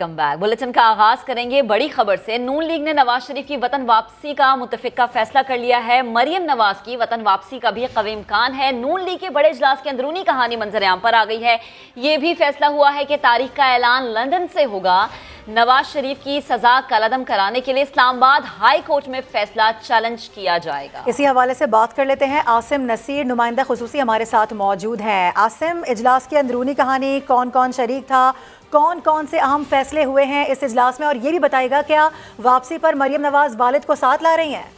back bulletin का आगाज करेंगे बड़ी खबर से नून लीग ने नवाज शरीफ की वतन वापसी का मुतफिक का फैसला कर लिया है मरियम नवाज की वतन वापसी का भी कवे इम्कान है नून लीग के बड़े इजलास के अंदरूनी कहानी मंजर आम पर आ गई है ये भी फैसला हुआ है कि तारीख का ऐलान लंदन से होगा नवाज शरीफ की सजा कलदम कराने के लिए इस्लामाबाद हाई कोर्ट में फैसला चैलेंज किया जाएगा इसी हवाले से बात कर लेते हैं आसिम नसीर नुमाइंदा खसूसी हमारे साथ मौजूद हैं आसिम इजलास की अंदरूनी कहानी कौन कौन शरीक था कौन कौन से अहम फैसले हुए हैं इस इजलास में और ये भी बताएगा क्या वापसी पर मरियम नवाज वालिद को साथ ला रही हैं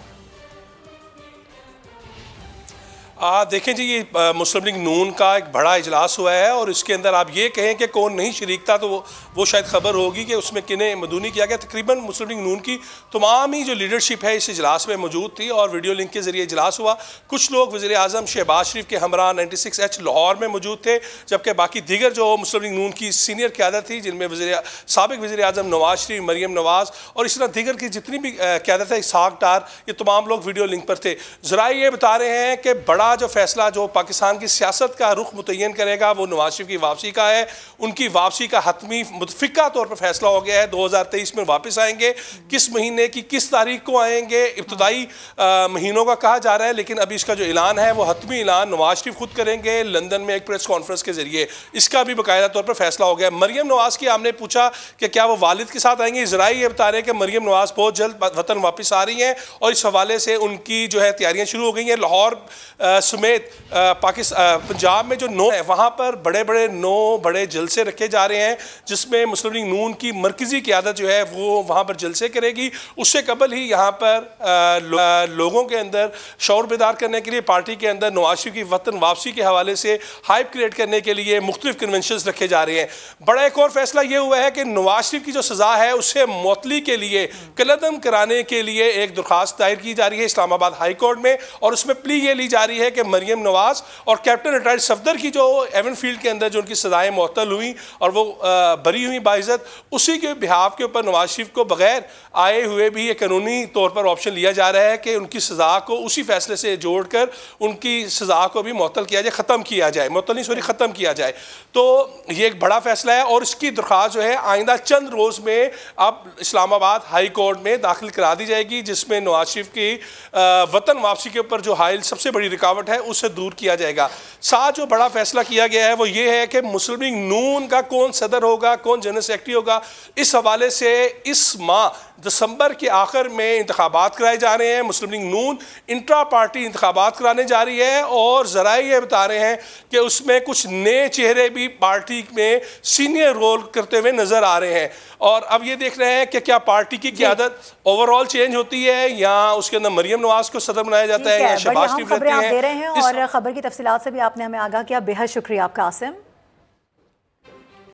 आ, देखें जी ये मुस्लिम लीग नून का एक बड़ा इजलास हुआ है और इसके अंदर आप ये कहें कि कौन नहीं शरीक था तो वो वो शायद खबर होगी कि उसमें किन्हें मदूनी किया गया तकरीबन मुस्लिम लीग नून की तमाम ही जो लीडरशिप है इस इजलास में मौजूद थी और वीडियो लिंक के ज़रिए इजलास हुआ कुछ लोग वजी अजम शहबाज शरीफ के हमरा नाइन्टी सिक्स एच लाहौर में मौजूद थे जबकि बाकी दीगर जो मुस्लिम लीग नून की सीनियर क्यादत थी जिनमें वजी सबक वजी अजम नवाज शरीफ मरीम नवाज और इस तरह दीगर की जितनी भी क्यादत है साग टार ये तमाम लोग वीडियो लिंक पर थे ज़रा ये बता रहे हैं कि बड़ा का जो फैसला जो पाकिस्तान की सियासत का रुख मुतन करेगा वो नवाज शरीफ की वापसी का है उनकी वापसी का हतमी मुतफ़ा तौर पर फैसला हो गया है दो हज़ार तेईस में वापस आएंगे किस महीने की किस तारीख को आएंगे इब्तदाई महीनों का कहा जा रहा है लेकिन अभी इसका जो ऐलान है वो हतमी ऐलान नवाज शरीफ खुद करेंगे लंदन में एक प्रेस कॉन्फ्रेंस के जरिए इसका भी बाकायदा तौर पर फैसला हो गया है मरियम नवाज़ की हमने पूछा कि क्या वो वालिद के साथ आएंगे इसराइल ये बता रहे हैं कि मरियम नवाज़ बहुत जल्द वतन वापस आ रही हैं और इस हवाले से उनकी जो है तैयारियाँ शुरू हो गई हैं लाहौर समेत पाकिस्तान पंजाब में जो नो है वहाँ पर बड़े बड़े नो बड़े जलसे रखे जा रहे हैं जिसमें मुस्लिम लीग नून की मरकज़ी क्यादत जो है वो वहाँ पर जलसे करेगी उससे कबल ही यहाँ पर लो, लोगों के अंदर शौर बेदार करने के लिए पार्टी के अंदर नवाशी की वतन वापसी के हवाले से हाइप क्रिएट करने के लिए मुख्तफ कन्वेंशन रखे जा रहे हैं बड़ा एक और फैसला ये हुआ है कि नवाज शरीफ की जो सज़ा है उससे मौतली के लिए कलदम कराने के लिए एक दरख्वास्त दायर की जा रही है इस्लामाबाद हाईकोर्ट में और उसमें प्ली ये ली जा रही है है कि मरीम नवाज और कैप्टन रिटायर्ड सफदर की जो एवन फील्ड के अंदर जो उनकी सजाएं मअतल हुई और वो बरी हुई बाइज़त उसी के बिहाव के ऊपर नवाज शरीफ को बगैर आए हुए भी ये कानूनी तौर पर ऑप्शन लिया जा रहा है कि उनकी सज़ा को उसी फैसले से जोड़ कर उनकी सज़ा को भी मअतल किया जाए ख़त्म किया जाए मअतल नहीं सॉरी ख़त्म किया जाए तो ये एक बड़ा फैसला है और इसकी दरख्वास्त जो है आइंदा चंद रोज़ में अब इस्लामाबाद हाई कोर्ट में दाखिल करा दी जाएगी जिसमें नवाज शरीफ की वतन वापसी के ऊपर जो हाइल सबसे बड़ी रिकावट रुकावट है उसे दूर किया जाएगा साथ जो बड़ा फैसला किया गया है वो ये है कि मुस्लिम नून का कौन सदर होगा कौन जनरल सेक्रेटरी होगा इस हवाले से इस माह दिसंबर के आखिर में इंतबात कराए जा रहे हैं मुस्लिम लीग नून इंट्रा पार्टी इंतबात कराने जा रही है और ज़रा ये बता रहे हैं कि उसमें कुछ नए चेहरे भी पार्टी में सीनियर रोल करते हुए नज़र आ रहे हैं और अब ये देख रहे हैं कि क्या पार्टी की क्यादत ओवरऑल चेंज होती है या उसके अंदर मरियम नवाज को सदर बनाया जाता है या शहबाज शरीफ हैं और खबर की तफसीत से भी आपने हमें आगा किया बेहद शुक्रिया आपका आसिम